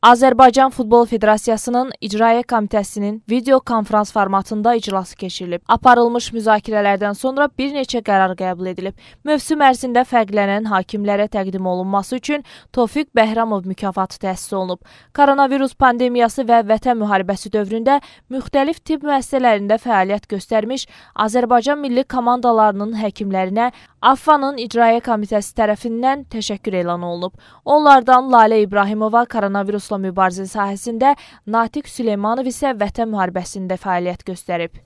Azərbaycan Futbol Federasiyasının İcraiyyə Komitəsinin video konfrans formatında iclası keçirilib. Aparılmış müzakirələrdən sonra bir neçə qərar qəbul edilib. Mövsüm ərzində fərqlənən hakimlərə təqdim olunması üçün Tofiq Bəhramov mükafatı təsis olunub. Koronavirus pandemiyası və vətən müharibəsi dövründə müxtəlif tibb müəssisələrində fəaliyyət göstərmiş Azərbaycan milli komandalarının həkimlərinə AFFA-nın İcraiyyə Komitəsi tərəfindən təşəkkür elan olunub. Onlardan Lalə İbrahimova koronavirus virusla mübarizə sahəsində Natiq Süleymanov isə Vətən müharibəsində fəaliyyət göstərib.